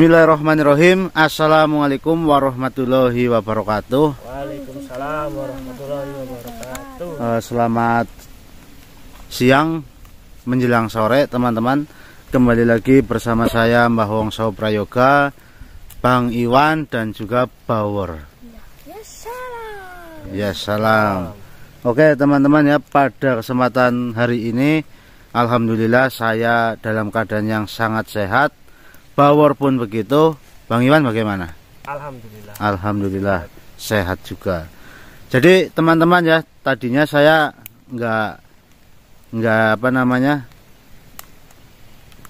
Bismillahirrahmanirrahim. Assalamualaikum warahmatullahi wabarakatuh. Waalaikumsalam warahmatullahi wabarakatuh. Eh, selamat siang menjelang sore teman-teman. Kembali lagi bersama saya Mbah Wongso Prayoga, Bang Iwan dan juga Bauer. Ya, ya salam. Ya salam. Oke teman-teman ya pada kesempatan hari ini Alhamdulillah saya dalam keadaan yang sangat sehat Bawor pun begitu. Bang Iwan bagaimana? Alhamdulillah. Alhamdulillah sehat juga. Jadi teman-teman ya, tadinya saya nggak nggak apa namanya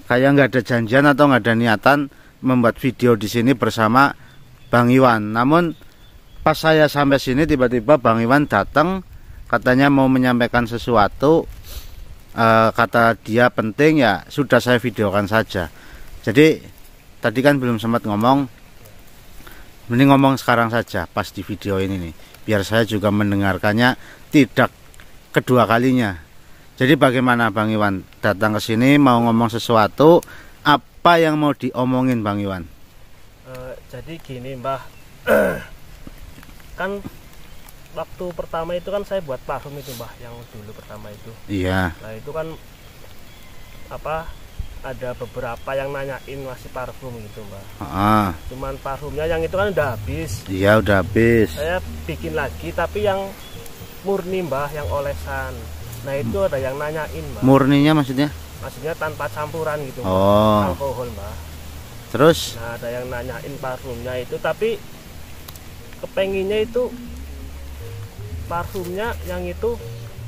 kayak nggak ada janjian atau nggak ada niatan membuat video di sini bersama Bang Iwan. Namun pas saya sampai sini tiba-tiba Bang Iwan datang katanya mau menyampaikan sesuatu eh, kata dia penting ya sudah saya videokan saja jadi tadi kan belum sempat ngomong mending ngomong sekarang saja pas di video ini nih biar saya juga mendengarkannya tidak kedua kalinya jadi bagaimana Bang Iwan datang ke sini mau ngomong sesuatu apa yang mau diomongin Bang Iwan uh, jadi gini Mbah kan waktu pertama itu kan saya buat parfum itu Mbah yang dulu pertama itu iya nah itu kan apa ada beberapa yang nanyain masih parfum gitu mbak ah. cuman parfumnya yang itu kan udah habis iya udah habis saya bikin lagi tapi yang murni mbak yang olesan nah itu hmm. ada yang nanyain mbak murninya maksudnya maksudnya tanpa campuran gitu mbak. oh. alkohol mbak terus nah ada yang nanyain parfumnya itu tapi kepenginnya itu parfumnya yang itu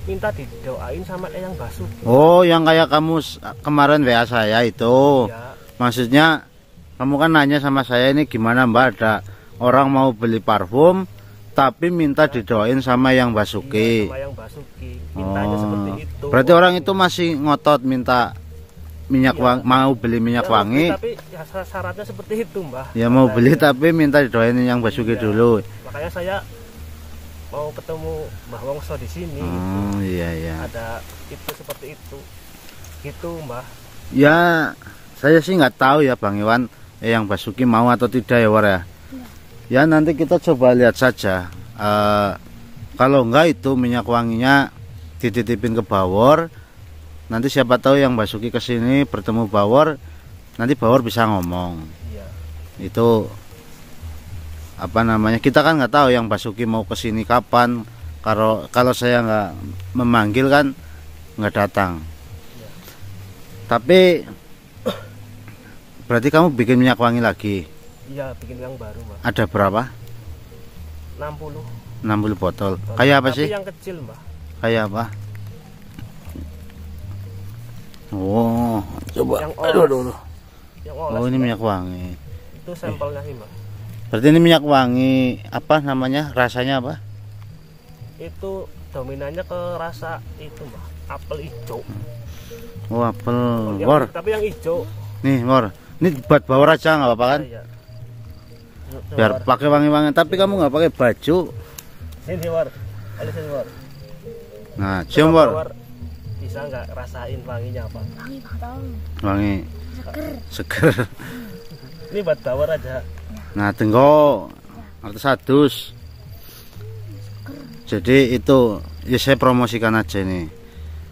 minta didoain sama Eyang Basuki. Oh, yang kayak kamu kemarin WA saya itu. Ya. Maksudnya kamu kan nanya sama saya ini gimana Mbak ada orang mau beli parfum tapi minta didoain sama Yang Basuki. Iya, sama Yang Basuki. Mintanya oh. seperti itu. Berarti orang itu masih ngotot minta minyak iya. wangi, mau beli minyak ya, wangi. Tapi ya, syaratnya seperti itu, Mbak. Ya mau Makanya. beli tapi minta didoain Yang Basuki iya. dulu. Makanya saya mau ketemu Mbah Wongso di sini. Oh gitu. iya iya. Ada itu seperti itu. Gitu Mbah. Ya saya sih nggak tahu ya Bang Iwan eh, yang Basuki mau atau tidak ya War ya. Ya nanti kita coba lihat saja. Uh, kalau enggak itu minyak wanginya dititipin ke Bawor. Nanti siapa tahu yang Basuki ke sini bertemu Bawor, nanti Bawor bisa ngomong. Iya. Itu apa namanya kita kan nggak tahu yang Basuki mau ke sini kapan kalau kalau saya nggak memanggil kan nggak datang tapi berarti kamu bikin minyak wangi lagi iya bikin yang baru mbak ada berapa 60 60 botol, botol. kayak apa tapi sih yang kecil mbak kayak apa Oh, coba. Yang oles. Aduh, aduh, aduh. Yang oh, ini minyak wangi. Itu sampelnya sih, Mbak. Berarti ini minyak wangi apa namanya? Rasanya apa? Itu dominannya ke rasa itu, mah Apel hijau. Oh, apel. Oh, Tapi yang hijau. Nih, Mor. Ini buat bawa raja nggak apa-apa kan? Iya. Biar pakai wangi-wangi, tapi kamu nggak pakai baju. Sini, Mor. sini, Mor. Nah, cium, Mor. Bisa nggak rasain wanginya apa? Wangi, Wangi. Seger. Seger. ini buat bawa raja. Nah, tengok, artis adus. Jadi itu ya saya promosikan aja nih.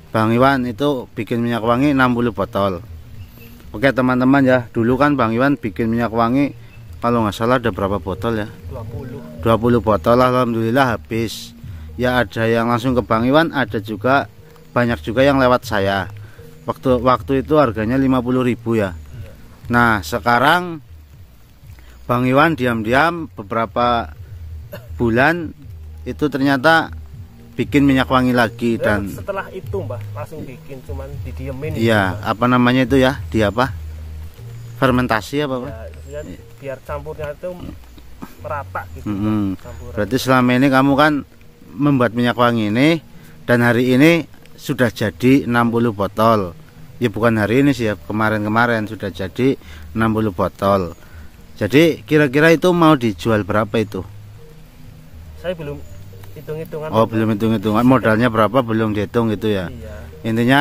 Bang Iwan itu bikin minyak wangi 60 botol. Oke teman-teman ya, dulu kan Bang Iwan bikin minyak wangi kalau nggak salah ada berapa botol ya? 20. 20 botol alhamdulillah habis. Ya ada yang langsung ke Bang Iwan, ada juga banyak juga yang lewat saya. Waktu waktu itu harganya ribu ya. Nah, sekarang Bang Iwan diam-diam beberapa bulan itu ternyata bikin minyak wangi lagi nah, dan setelah itu mbah langsung bikin cuman didiemin iya itu, apa namanya itu ya di apa fermentasi apa pak ya, biar campurnya itu merata gitu -hmm. berarti selama ini kamu kan membuat minyak wangi ini dan hari ini sudah jadi 60 botol ya bukan hari ini sih ya kemarin-kemarin sudah jadi 60 botol jadi kira-kira itu mau dijual berapa itu? Saya belum hitung-hitungan. Oh, belum hitung-hitungan. Modalnya berapa belum dihitung itu ya. Iya. Intinya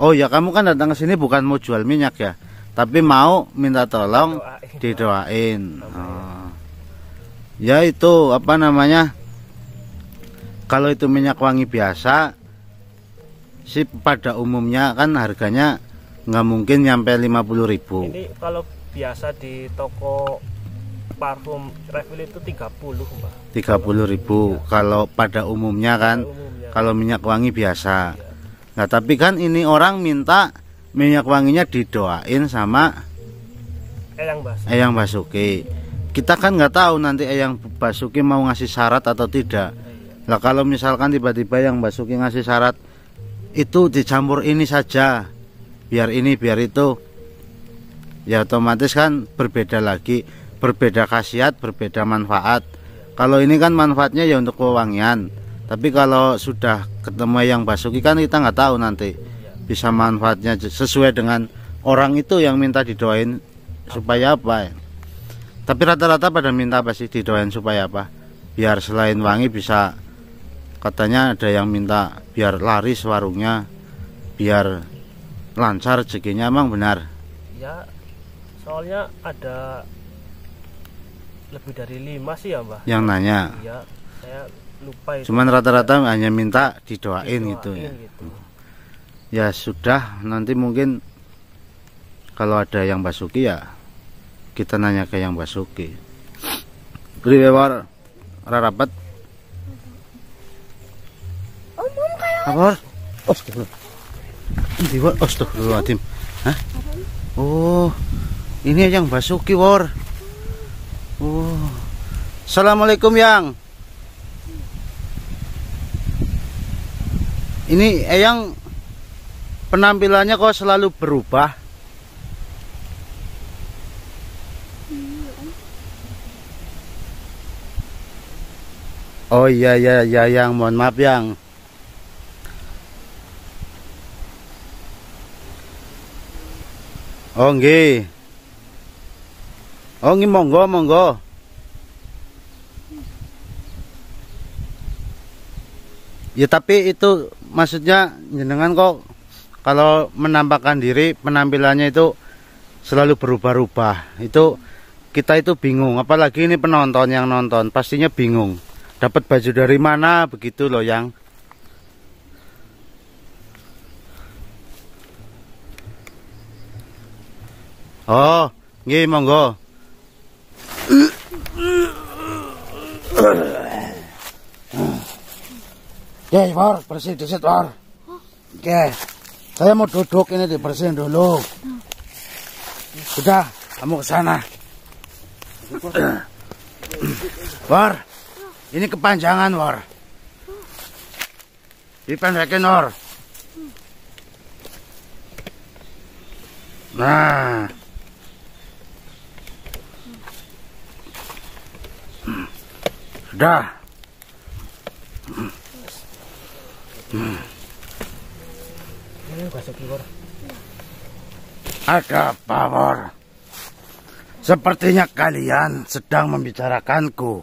oh ya kamu kan datang ke sini bukan mau jual minyak ya, tapi mau minta tolong didoain. didoain. Oh. Ya itu apa namanya? Kalau itu minyak wangi biasa sih pada umumnya kan harganya nggak mungkin nyampe 50.000. Ini kalau biasa di toko parfum refill itu 30 mbak 30 ribu ya. kalau pada umumnya kan pada umumnya. kalau minyak wangi biasa ya. nah tapi kan ini orang minta minyak wanginya didoain sama Eyang Basuki, Eyang Basuki. kita kan nggak tahu nanti Eyang Basuki mau ngasih syarat atau tidak iya. lah ya. kalau misalkan tiba-tiba eyang Basuki ngasih syarat itu dicampur ini saja biar ini biar itu ya otomatis kan berbeda lagi berbeda khasiat berbeda manfaat kalau ini kan manfaatnya ya untuk wewangian tapi kalau sudah ketemu yang basuki kan kita nggak tahu nanti bisa manfaatnya sesuai dengan orang itu yang minta didoain supaya apa ya tapi rata-rata pada minta apa sih didoain supaya apa biar selain wangi bisa katanya ada yang minta biar laris warungnya biar lancar rezekinya emang benar ya soalnya ada lebih dari lima sih ya mbak yang nanya iya saya lupa itu cuman rata-rata ya. hanya minta didoain, gitu ya. didoain gitu ya gitu. ya sudah nanti mungkin kalau ada yang basuki ya kita nanya ke yang basuki Riwewar rarapat Om Oh kayak Apa? Astagfirullahaladzim. Hah? Oh ini yang Basuki war oh. Assalamualaikum yang ini Eyang eh, penampilannya kok selalu berubah Oh iya iya iya yang mohon maaf yang Oh enggak. Oh, ini monggo, monggo. Ya tapi itu maksudnya jenengan kok kalau menampakkan diri penampilannya itu selalu berubah-ubah. Itu kita itu bingung, apalagi ini penonton yang nonton pastinya bingung. Dapat baju dari mana begitu loh yang Oh, nggih monggo. Oke, War, bersih desit, War. Oke. Saya mau duduk ini dibersihin dulu. Sudah, kamu ke sana. War, ini kepanjangan, War. Dipendekin, War. Nah, Dah. Ada power. Sepertinya kalian sedang membicarakanku.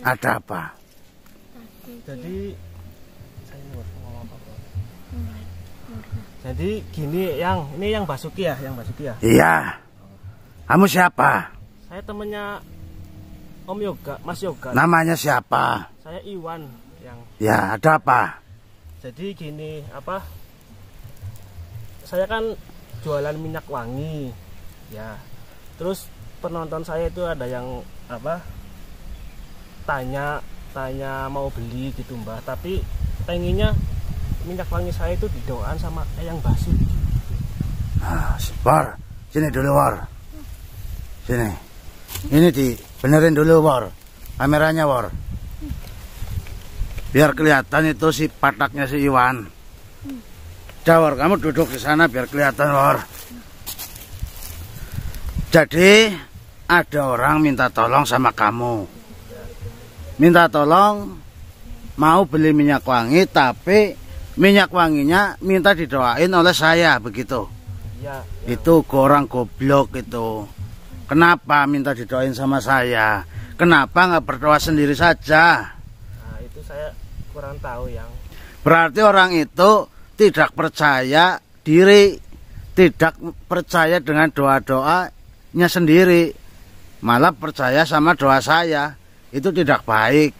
Ada apa? Jadi Jadi gini yang ini yang Basuki ya, yang Basuki ya. Iya. Kamu siapa? Saya temennya Om Yoga, Mas Yoga. Namanya siapa? Saya Iwan yang. Ya, ada apa? Jadi gini, apa? Saya kan jualan minyak wangi. Ya. Terus penonton saya itu ada yang apa? Tanya, tanya mau beli gitu, Mbah. Tapi pengennya minyak wangi saya itu didoan sama Eyang Basu. Nah, Ah, sini dulu War. Sini. Ini benerin dulu, War. Kameranya, War. Biar kelihatan itu si pataknya si Iwan. Jawar, kamu duduk di sana biar kelihatan, War. Jadi, ada orang minta tolong sama kamu. Minta tolong mau beli minyak wangi, tapi minyak wanginya minta didoain oleh saya, begitu. Ya, ya. Itu orang goblok itu. Kenapa minta didoain sama saya? Kenapa nggak berdoa sendiri saja? Nah, itu saya kurang tahu yang. Berarti orang itu tidak percaya diri, tidak percaya dengan doa-doanya sendiri, malah percaya sama doa saya. Itu tidak baik.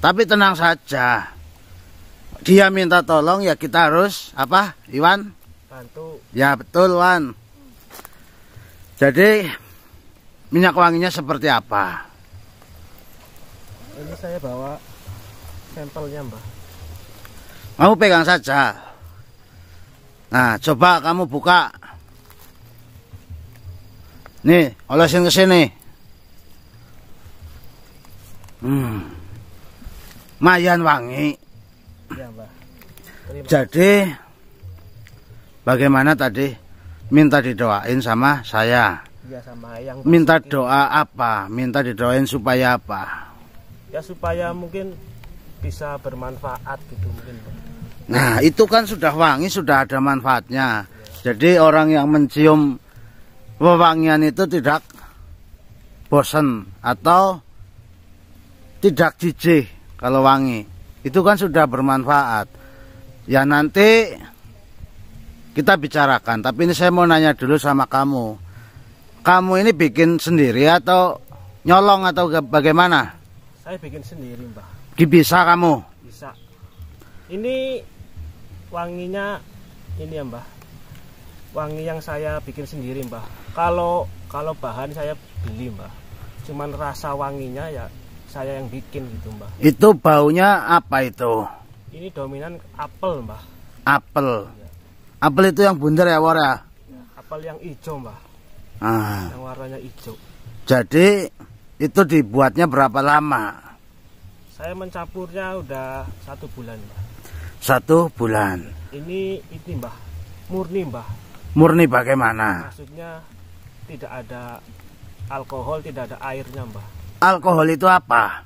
Tapi tenang saja. Dia minta tolong ya kita harus apa, Iwan? Bantu. Ya betul, Wan. Jadi minyak wanginya seperti apa? Ini saya bawa sampelnya, Mbak. Mau pegang saja. Nah, coba kamu buka. Nih, olesin ke sini. Hmm. Mayan wangi. Ya, Mbak. Jadi bagaimana tadi minta didoain sama saya ya sama yang minta doa apa minta didoain supaya apa ya supaya mungkin bisa bermanfaat gitu mungkin nah itu kan sudah wangi sudah ada manfaatnya ya. jadi orang yang mencium wewangian itu tidak bosan atau tidak jijik kalau wangi itu kan sudah bermanfaat ya nanti kita bicarakan tapi ini saya mau nanya dulu sama kamu kamu ini bikin sendiri atau nyolong atau bagaimana? Saya bikin sendiri, Mbak. Bisa kamu? Bisa. Ini wanginya ini ya, Mbak. Wangi yang saya bikin sendiri, Mbak. Kalau kalau bahan saya beli, Mbak. Cuman rasa wanginya ya saya yang bikin gitu, Mbak. Itu baunya apa itu? Ini dominan apel, Mbak. Apel. Iya. Apel itu yang bundar ya, Wara? Ya? Apel yang hijau, Mbak. Ah. Yang warnanya hijau. Jadi itu dibuatnya berapa lama? Saya mencampurnya udah satu bulan, Mbak. Satu bulan. Ini ini, mbah Murni, mbah. Murni bagaimana? Maksudnya tidak ada alkohol, tidak ada airnya, mbah. Alkohol itu apa?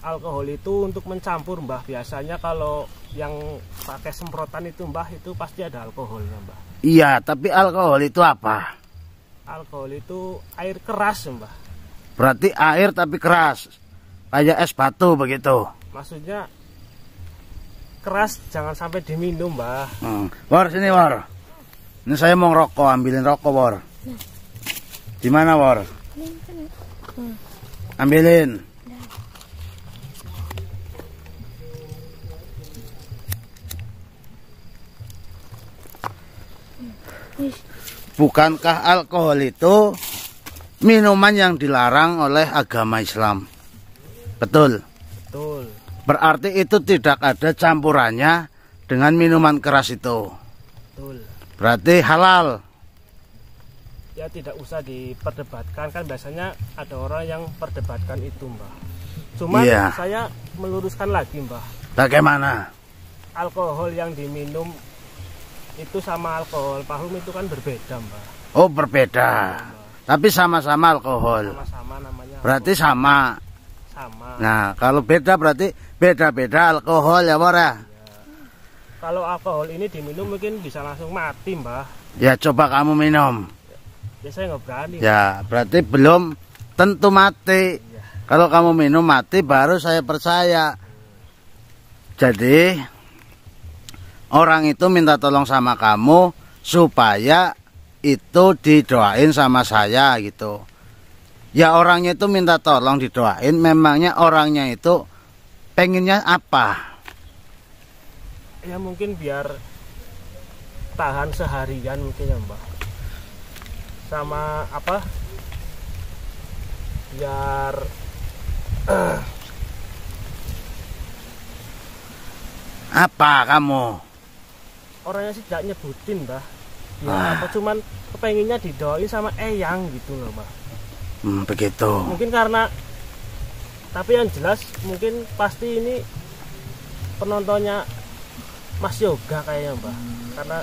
alkohol itu untuk mencampur mbah biasanya kalau yang pakai semprotan itu mbah itu pasti ada alkoholnya mbah iya tapi alkohol itu apa alkohol itu air keras mbah berarti air tapi keras kayak es batu begitu maksudnya keras jangan sampai diminum mbah hmm. war sini war ini saya mau rokok ambilin rokok war gimana war ambilin Bukankah alkohol itu minuman yang dilarang oleh agama Islam? Betul. Betul. Berarti itu tidak ada campurannya dengan minuman keras itu. Betul. Berarti halal. Ya tidak usah diperdebatkan kan biasanya ada orang yang perdebatkan itu, Mbah. Cuma iya. saya meluruskan lagi, Mbah. Bagaimana? Alkohol yang diminum itu sama alkohol parfum itu kan berbeda mbak oh berbeda ya, tapi sama-sama alkohol sama-sama namanya alkohol. berarti sama sama nah kalau beda berarti beda-beda alkohol ya Mora ya. Iya. kalau alkohol ini diminum mungkin bisa langsung mati mbak ya coba kamu minum ya saya nggak berani ya berarti belum tentu mati ya. kalau kamu minum mati baru saya percaya jadi orang itu minta tolong sama kamu supaya itu didoain sama saya gitu ya orangnya itu minta tolong didoain memangnya orangnya itu pengennya apa ya mungkin biar tahan seharian mungkin ya mbak sama apa biar apa kamu orangnya sih tidak nyebutin bah ya ah. apa cuman kepenginnya didoain sama eyang gitu loh bah hmm, begitu mungkin karena tapi yang jelas mungkin pasti ini penontonnya Mas Yoga kayaknya mbak karena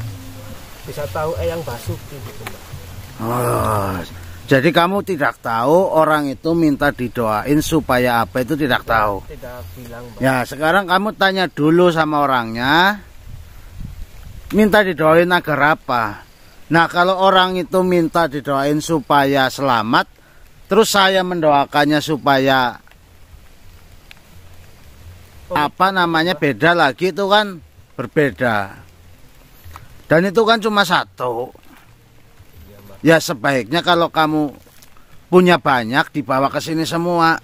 bisa tahu Eyang Basuki gitu mbak oh, jadi kamu tidak tahu orang itu minta didoain supaya apa itu tidak tahu tidak bilang mbak. ya sekarang kamu tanya dulu sama orangnya minta didoain agar apa? Nah kalau orang itu minta didoain supaya selamat, terus saya mendoakannya supaya oh. apa namanya beda lagi itu kan berbeda. Dan itu kan cuma satu. Ya sebaiknya kalau kamu punya banyak dibawa ke sini semua.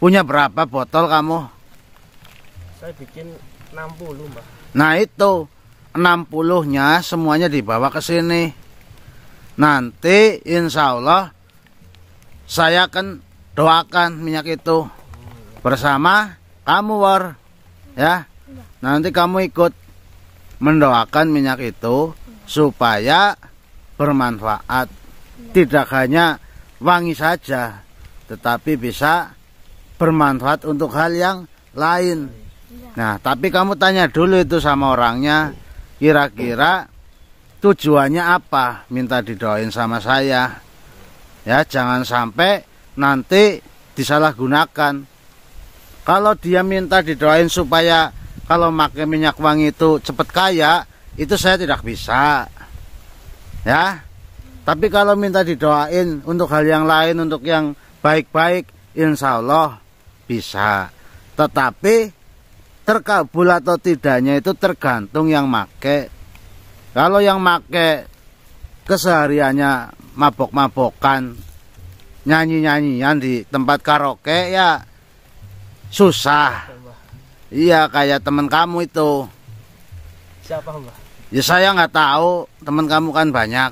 Punya berapa botol kamu? Saya bikin 60, Mbak. Nah, itu. 60-nya semuanya dibawa ke sini. Nanti insya Allah saya akan doakan minyak itu bersama kamu war ya nanti kamu ikut mendoakan minyak itu supaya bermanfaat tidak hanya wangi saja tetapi bisa bermanfaat untuk hal yang lain nah tapi kamu tanya dulu itu sama orangnya kira-kira tujuannya apa minta didoain sama saya ya jangan sampai nanti disalahgunakan kalau dia minta didoain supaya kalau pakai minyak wangi itu cepat kaya itu saya tidak bisa ya tapi kalau minta didoain untuk hal yang lain untuk yang baik-baik insya Allah bisa tetapi terkabul atau tidaknya itu tergantung yang make kalau yang make kesehariannya mabok-mabokan nyanyi-nyanyian di tempat karaoke ya susah iya kayak teman kamu itu siapa mbak ya saya nggak tahu teman kamu kan banyak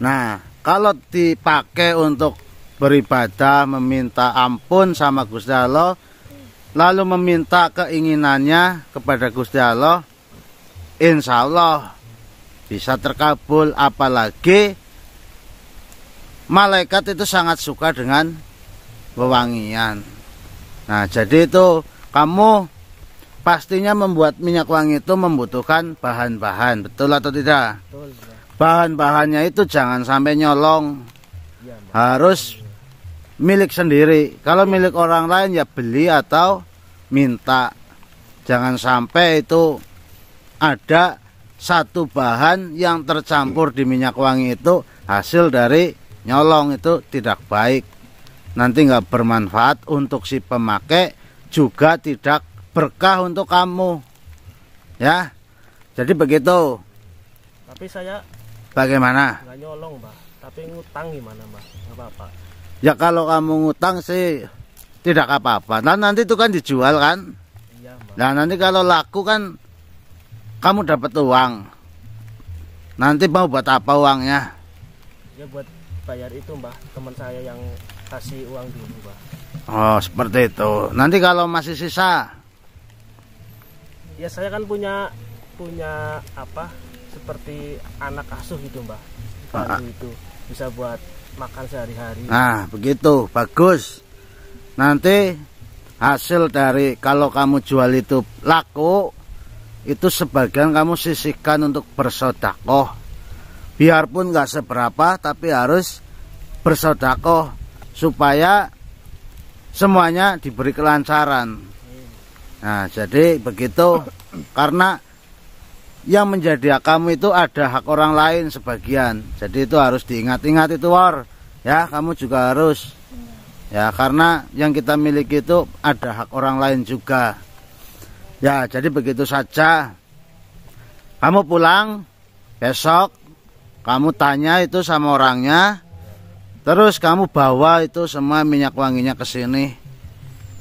nah kalau dipakai untuk beribadah meminta ampun sama Gusti Allah lalu meminta keinginannya kepada Gusti Allah, insya Allah bisa terkabul. Apalagi malaikat itu sangat suka dengan wewangian. Nah, jadi itu kamu pastinya membuat minyak wangi itu membutuhkan bahan-bahan, betul atau tidak? Bahan-bahannya itu jangan sampai nyolong. Iya, Harus milik sendiri. Kalau milik orang lain ya beli atau minta. Jangan sampai itu ada satu bahan yang tercampur di minyak wangi itu hasil dari nyolong itu tidak baik. Nanti nggak bermanfaat untuk si pemakai juga tidak berkah untuk kamu. Ya. Jadi begitu. Tapi saya bagaimana? Nggak nyolong, Mbak. Tapi ngutang gimana, Mbak? Nggak apa-apa. Ya kalau kamu ngutang sih tidak apa-apa. Nah, nanti itu kan dijual kan. Iya, Nah nanti kalau laku kan kamu dapat uang. Nanti mau buat apa uangnya? Ya buat bayar itu Mbak, teman saya yang kasih uang dulu Mbak. Oh seperti itu. Nanti kalau masih sisa? Ya saya kan punya punya apa seperti anak asuh gitu Mbak. Bantu ah. itu bisa buat makan sehari-hari. Nah, begitu. Bagus. Nanti hasil dari kalau kamu jual itu laku, itu sebagian kamu sisihkan untuk bersodakoh. Biarpun nggak seberapa, tapi harus bersodakoh supaya semuanya diberi kelancaran. Nah, jadi begitu karena yang menjadi hak kamu itu ada hak orang lain sebagian. Jadi itu harus diingat-ingat itu war. Ya, kamu juga harus. Ya, karena yang kita miliki itu ada hak orang lain juga. Ya, jadi begitu saja. Kamu pulang besok kamu tanya itu sama orangnya. Terus kamu bawa itu semua minyak wanginya ke sini.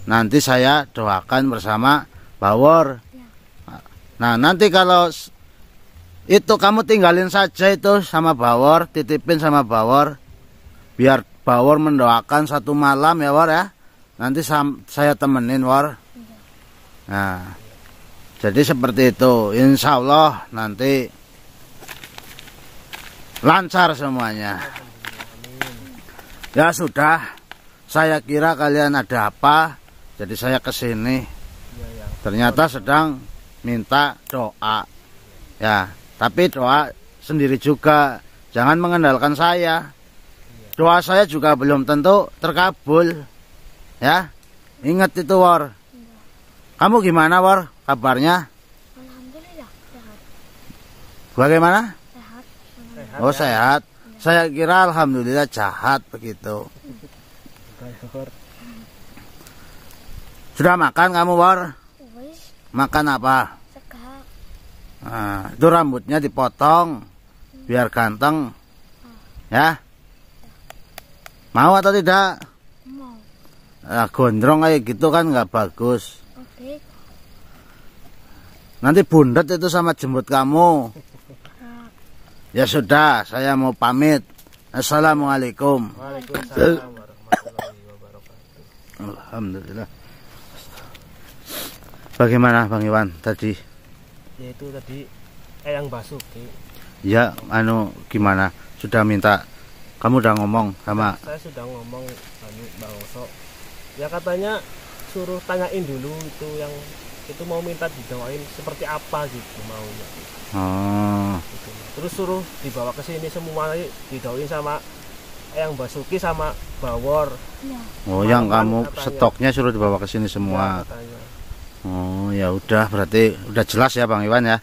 Nanti saya doakan bersama Bawor Nah, nanti kalau itu kamu tinggalin saja itu sama Bawor, titipin sama Bawor. Biar Bawor mendoakan satu malam ya, War ya. Nanti saya temenin, War. Iya. Nah, jadi seperti itu. Insya Allah nanti lancar semuanya. Ya sudah, saya kira kalian ada apa, jadi saya kesini. Iya, iya. Ternyata sedang minta doa. Ya, tapi doa sendiri juga. Jangan mengandalkan saya. Doa saya juga belum tentu terkabul. Ya. Ingat itu, War. Kamu gimana, War? Kabarnya? Bagaimana? oh, sehat. Saya kira alhamdulillah jahat begitu. Sudah makan kamu, War? makan apa? Nah, itu rambutnya dipotong hmm. biar ganteng. Ah. Ya? Mau atau tidak? Mau. Nah, gondrong kayak gitu kan nggak bagus. Nanti bundet itu sama jemput kamu. Ah. Ya sudah, saya mau pamit. Assalamualaikum. Waalaikumsalam warahmatullahi Alhamdulillah. Bagaimana Bang Iwan tadi? Ya itu tadi Eyang Basuki. Ya, anu gimana? Sudah minta kamu udah ngomong sama Saya sudah ngomong Bang Oso. Ya katanya suruh tanyain dulu itu yang itu mau minta didoain seperti apa gitu maunya. Oh. Gitu. Terus suruh dibawa ke sini semua didoain sama yang Basuki sama Bawor. Iya. Oh, yang kamu katanya. stoknya suruh dibawa ke sini semua. Ya, Oh ya udah berarti udah jelas ya Bang Iwan ya.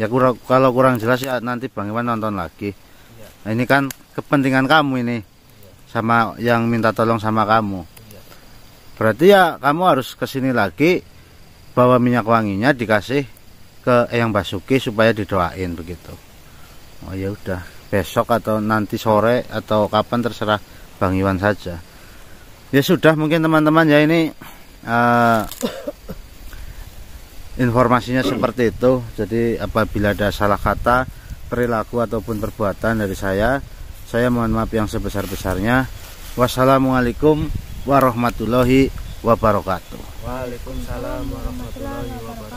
Iya. Ya, kurang, kalau kurang jelas ya nanti Bang Iwan nonton lagi. Iya. Nah, ini kan kepentingan kamu ini iya. sama yang minta tolong sama kamu. Berarti ya kamu harus kesini lagi bawa minyak wanginya dikasih ke Eyang Basuki supaya didoain begitu. Oh ya udah, besok atau nanti sore atau kapan terserah Bang Iwan saja. Ya sudah mungkin teman-teman ya ini uh, informasinya seperti itu. Jadi apabila ada salah kata, perilaku ataupun perbuatan dari saya, saya mohon maaf yang sebesar-besarnya. Wassalamualaikum warahmatullahi wabarakatuh. Waalaikumsalam warahmatullahi wabarakatuh.